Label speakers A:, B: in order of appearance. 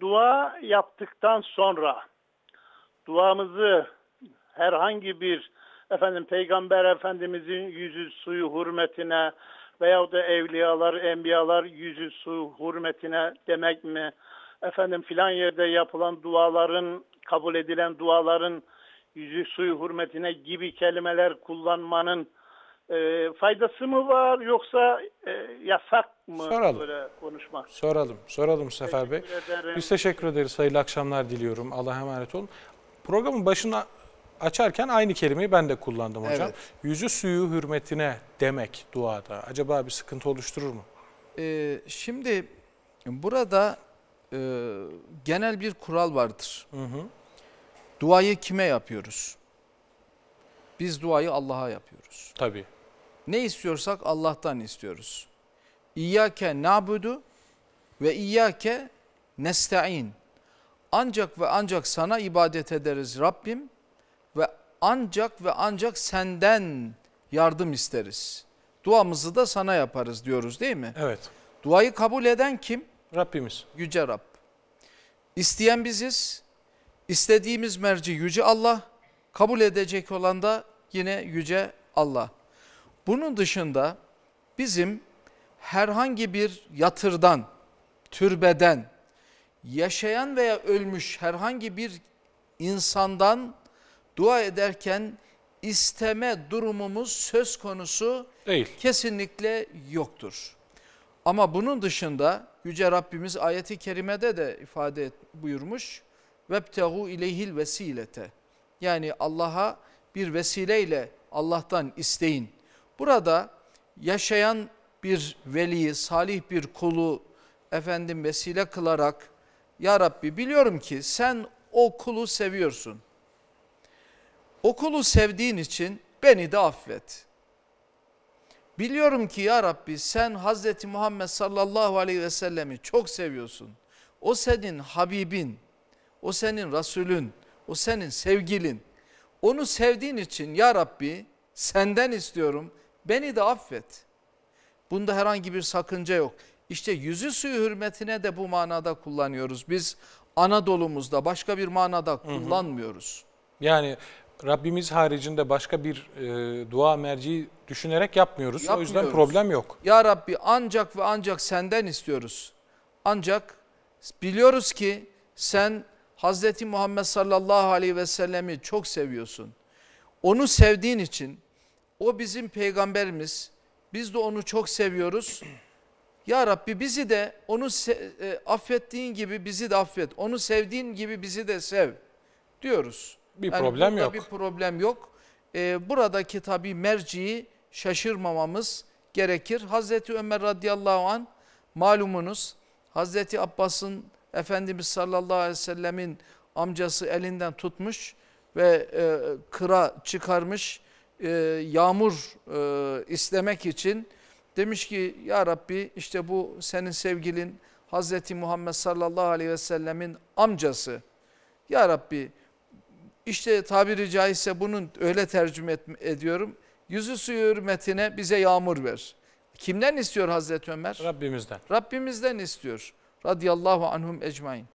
A: Dua yaptıktan sonra duamızı herhangi bir efendim Peygamber Efendimizin yüzü suyu hürmetine veya da evliyalar, enbiyalar yüzü suyu hürmetine demek mi? Efendim filan yerde yapılan duaların, kabul edilen duaların yüzü suyu hürmetine gibi kelimeler kullanmanın e, faydası mı var yoksa e, yasak mı soralım. böyle konuşmak? Soralım, soralım Sefer Bey. Ederim. Biz teşekkür ederiz, hayırlı akşamlar diliyorum. Allah'a emanet olun. Programın başına açarken aynı kelimeyi ben de kullandım hocam. Evet. Yüzü suyu hürmetine demek duada. Acaba
B: bir sıkıntı oluşturur mu? Ee, şimdi burada e, genel bir kural vardır. Hı hı. Duayı kime yapıyoruz? Biz duayı Allah'a yapıyoruz. Tabii. Ne istiyorsak Allah'tan istiyoruz. İyyâke nabudu ve iyyâke nesta'in. Ancak ve ancak sana ibadet ederiz Rabbim ve ancak ve ancak senden yardım isteriz. Duamızı da sana yaparız diyoruz değil mi? Evet. Duayı kabul eden kim? Rabbimiz. Yüce Rabb. İsteyen biziz. İstediğimiz merci Yüce Allah. Kabul edecek olan da yine Yüce Allah. Bunun dışında bizim herhangi bir yatırdan, türbeden, yaşayan veya ölmüş herhangi bir insandan dua ederken isteme durumumuz söz konusu değil. Kesinlikle yoktur. Ama bunun dışında Yüce Rabbimiz ayeti kerimede de ifade et, buyurmuş. Vebtehu ileyhil vesilete. Yani Allah'a bir vesileyle Allah'tan isteyin. Burada yaşayan bir veliyi, salih bir kulu efendim vesile kılarak ya Rabbi biliyorum ki sen o kulu seviyorsun. O kulu sevdiğin için beni de affet. Biliyorum ki ya Rabbi sen Hazreti Muhammed sallallahu aleyhi ve sellemi çok seviyorsun. O senin Habibin, o senin Resulün, o senin sevgilin. Onu sevdiğin için ya Rabbi senden istiyorum beni de affet. Bunda herhangi bir sakınca yok. İşte yüzü suyu hürmetine de bu manada kullanıyoruz. Biz Anadolu'muzda başka bir manada kullanmıyoruz.
A: Yani Rabbimiz haricinde başka bir e, dua merci düşünerek yapmıyoruz. yapmıyoruz. O yüzden problem yok.
B: Ya Rabbi ancak ve ancak senden istiyoruz. Ancak biliyoruz ki sen Hazreti Muhammed sallallahu aleyhi ve sellemi çok seviyorsun. Onu sevdiğin için o bizim peygamberimiz. Biz de onu çok seviyoruz. Ya Rabbi bizi de onu e, affettiğin gibi bizi de affet. Onu sevdiğin gibi bizi de sev diyoruz. Bir yani problem yok. Bir problem yok. E, buradaki tabi merciyi şaşırmamamız gerekir. Hazreti Ömer radıyallahu an malumunuz Hazreti Abbas'ın Efendimiz sallallahu aleyhi ve sellemin amcası elinden tutmuş ve e, kıra çıkarmış e, yağmur e, istemek için demiş ki ya Rabbi işte bu senin sevgilin Hazreti Muhammed sallallahu aleyhi ve sellemin amcası. Ya Rabbi işte tabiri caizse bunun öyle tercüme et, ediyorum. Yüzü suyu hürmetine bize yağmur ver. Kimden istiyor Hazreti Ömer? Rabbimizden. Rabbimizden istiyor. Radiyallahu anhum ecmain.